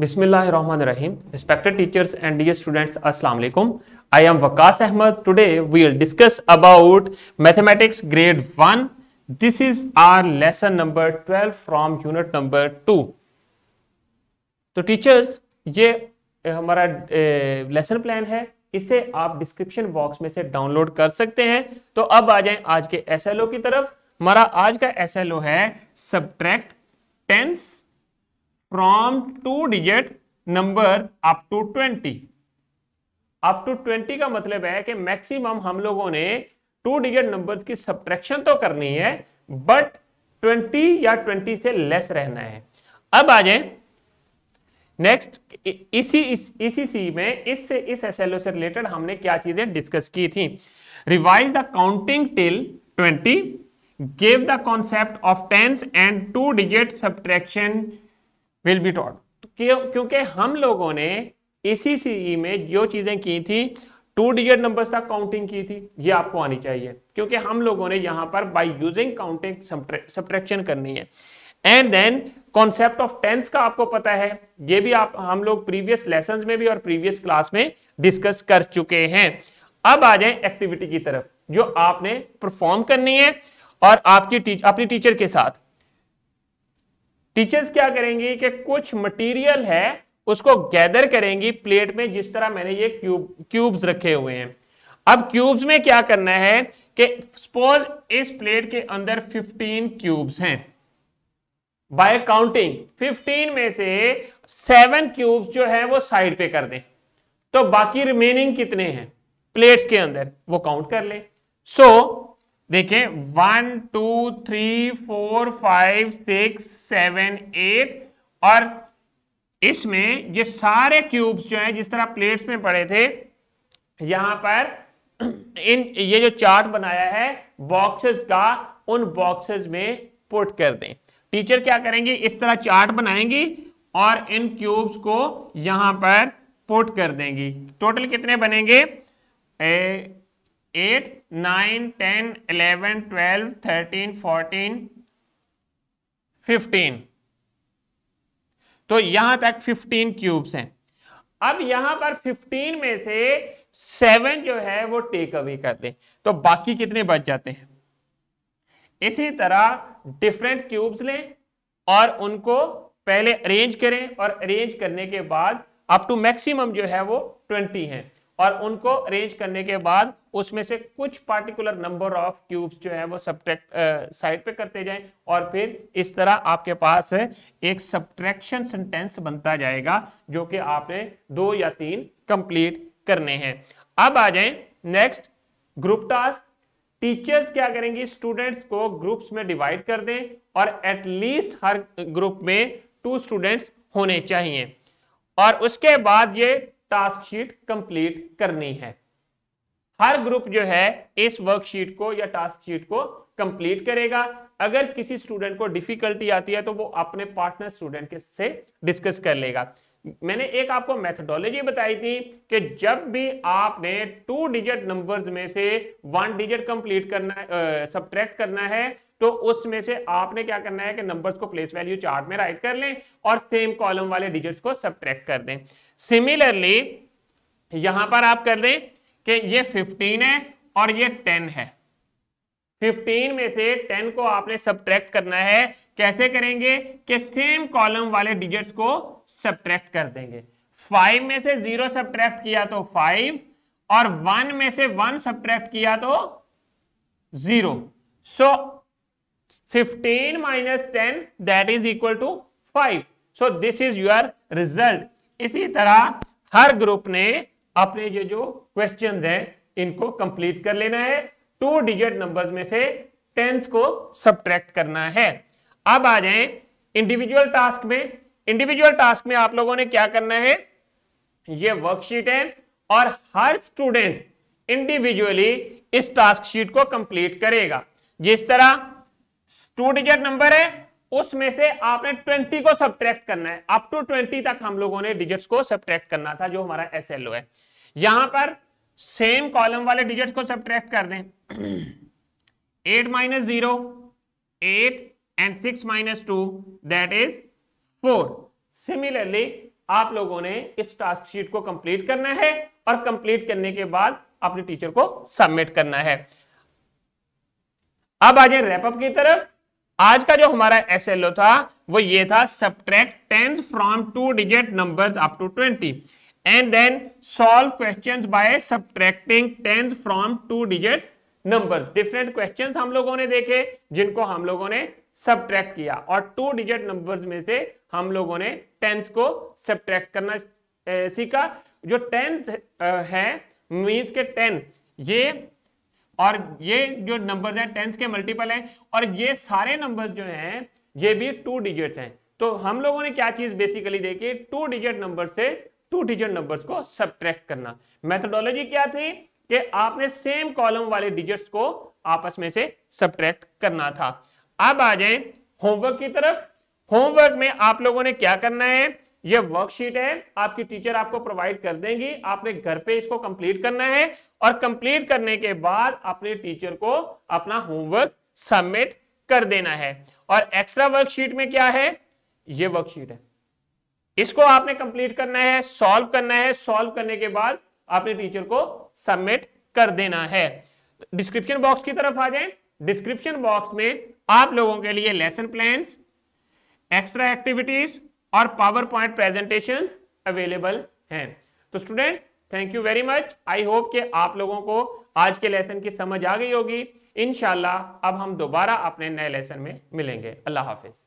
बिस्मिल्लाहिर्रहमानिर्रहीम respected teachers and dear students अस्सलाम वालेकुम I am Waqas Ahmad today we will discuss about mathematics grade one this is our lesson number twelve from unit number two तो teachers ये हमारा lesson plan है इसे आप description box में से डाउनलोड कर सकते हैं तो अब आ जाए आज के एस एल ओ की तरफ हमारा आज का एस एल ओ है subtract tens from two digit number up to twenty up to twenty का मतलब है कि मैक्सिमम हम लोगों ने टू डिजिट नंबर्स की सब्ट्रैक्शन तो करनी है बट ट्वेंटी या ट्वेंटी से लेस रहना है अब आ जाए नेक्स्ट इसी इस, इसी सी में इससे इस एस एल ओ से रिलेटेड हमने क्या चीजें डिस्कस की थी revise the counting till twenty gave the concept of tens and two digit subtraction will be taught तो क्यों क्योंकि हम लोगों ने ए e में जो चीज़ें की थी टू डिजिट नंबर्स तक काउंटिंग की थी ये आपको आनी चाहिए क्योंकि हम लोगों ने यहाँ पर बाय यूजिंग काउंटिंग सब्ट्रैक्शन करनी है and then concept of tens का आपको पता है ये भी आप हम लोग प्रीवियस लेसन में भी और प्रीवियस क्लास में डिस्कस कर चुके हैं अब आ जाए एक्टिविटी की तरफ जो आपने परफॉर्म करनी है और आपकी टीच, अपनी टीचर के साथ टीचर्स क्या करेंगी कि कुछ मटेरियल है उसको गैदर करेंगी प्लेट में जिस तरह मैंने ये क्यूब क्यूब्स रखे हुए हैं अब क्यूब्स में क्या करना है कि सपोज इस प्लेट के अंदर 15 क्यूब्स हैं बाय काउंटिंग 15 में से सेवन क्यूब्स जो है वो साइड पे कर दें तो बाकी रिमेनिंग कितने हैं प्लेट्स के अंदर वो काउंट कर ले सो so, देखिए one two three four five six seven eight और इसमें ये सारे क्यूब्स जो हैं जिस तरह प्लेट्स में पड़े थे यहां पर इन ये जो चार्ट बनाया है बॉक्सेस का उन बॉक्सेस में पुट कर दें टीचर क्या करेंगे इस तरह चार्ट बनाएंगी और इन क्यूब्स को यहां पर पुट कर देंगी टोटल कितने बनेंगे ए, eight nine ten eleven twelve thirteen fourteen fifteen तो यहां तक फिफ्टीन क्यूब्स हैं अब यहां पर फिफ्टीन में से सेवन जो है वो टेक अवे कर दे तो बाकी कितने बच जाते हैं इसी तरह डिफरेंट क्यूब्स लें और उनको पहले अरेंज करें और अरेंज करने के बाद अप टू मैक्सिमम जो है वो ट्वेंटी है और उनको अरेंज करने के बाद उसमें से कुछ पार्टिकुलर नंबर ऑफ क्यूब्स जो है वो सब्ट्रैक्ट साइड पे करते जाएं और फिर इस तरह आपके पास एक सब्ट्रैक्शन सेंटेंस बनता जाएगा जो कि आपने दो या तीन कंप्लीट करने हैं अब आ जाए नेक्स्ट ग्रुप टास्क टीचर्स क्या करेंगे स्टूडेंट्स को ग्रुप्स में डिवाइड कर दें और एटलीस्ट हर ग्रुप में टू स्टूडेंट्स होने चाहिए और उसके बाद ये टास्क शीट कंप्लीट करनी है हर ग्रुप जो है इस वर्कशीट को या टास्क शीट को कंप्लीट करेगा अगर किसी स्टूडेंट को डिफिकल्टी आती है तो वो अपने पार्टनर स्टूडेंट के से डिस्कस कर लेगा मैंने एक आपको मेथडोलॉजी बताई थी कि जब भी आपने टू डिजिट नंबर्स में से वन डिजिट कंप्लीट करना सब्ट्रैक्ट करना है तो उसमें से आपने क्या करना है कि नंबर्स को प्लेस वैल्यू चार्ट में राइट कर लें और सेम कॉलम वाले डिजिट्स को सब कर दें सिमिलरली यहां पर आप कर दें कि ये 15 है और ये 10 है 15 में से 10 को आपने सब्ट्रैक्ट करना है कैसे करेंगे कि सेम कॉलम वाले डिजिट्स को सब्ट्रैक्ट कर देंगे 5 में से 0 सब्ट्रैक्ट किया तो 5 और 1 में से 1 सब्ट्रैक्ट किया तो 0 सो so, 15 minus 10 that is equal to 5 so this is your result इसी तरह हर ग्रुप ने अपने जो जो क्वेश्चन हैं इनको कंप्लीट कर लेना है टू डिजिट नंबर्स में से टेंस को सब्ट्रैक्ट करना है अब आ जाए इंडिविजुअल टास्क में इंडिविजुअल टास्क में आप लोगों ने क्या करना है ये वर्कशीट है और हर स्टूडेंट इंडिविजुअली इस टास्क शीट को कंप्लीट करेगा जिस तरह टू डिजिट नंबर है उसमें से आपने 20 को सब्ट्रैक्ट करना है अप टू 20 तक हम लोगों ने डिजिट्स को सब्ट्रैक्ट करना था जो हमारा एसएलओ है यहां पर सेम कॉलम वाले डिजिट को सब्ट्रैक्ट कर दें eight minus zero eight and six minus two that is four similarly आप लोगों ने इस टास्क शीट को कंप्लीट करना है और कंप्लीट करने के बाद अपने टीचर को सबमिट करना है अब आ जाए रैपअप की तरफ आज का जो हमारा एस एल ओ था वो ये था subtract tenth from two digit number up to twenty and then solve question by subtracting tenth from two digit number different question हम लोगों ने देखे जिनको हम लोगों ने सब्ट्रैक्ट किया और टू डिजिट नंबर में से हम लोगों ने टेंथ को सब्ट्रैक्ट करना सीखा जो टेंथ है मीन्स के टेन ये और ये जो नंबर हैं टेंस के मल्टीपल हैं और ये सारे नंबर जो हैं ये भी टू डिजिट्स हैं तो हम लोगों ने क्या चीज बेसिकली देखी टू डिजिट नंबर से टू डिजिट नंबर्स को सब्ट्रैक्ट करना मेथडोलॉजी क्या थी कि आपने सेम कॉलम वाले डिजिट्स को आपस में से सब्ट्रैक्ट करना था अब आ जाए होमवर्क की तरफ होमवर्क में आप लोगों ने क्या करना है ये वर्कशीट है आपकी टीचर आपको प्रोवाइड कर देंगी आपने घर पे इसको कंप्लीट करना है और कंप्लीट करने के बाद अपने टीचर को अपना होमवर्क सबमिट कर देना है और एक्स्ट्रा वर्कशीट में क्या है ये वर्कशीट है इसको आपने कंप्लीट करना है सॉल्व करना है सॉल्व करने के बाद आपने टीचर को सबमिट कर देना है डिस्क्रिप्शन बॉक्स की तरफ आ जाए डिस्क्रिप्शन बॉक्स में आप लोगों के लिए लेसन प्लान एक्स्ट्रा एक्टिविटीज और पावर पॉइंट प्रेजेंटेशन अवेलेबल हैं तो students thank you very much I hope कि आप लोगों को आज के लेसन की समझ आ गई होगी इनशाला अब हम दोबारा अपने नए लेसन में मिलेंगे अल्लाह हाफिज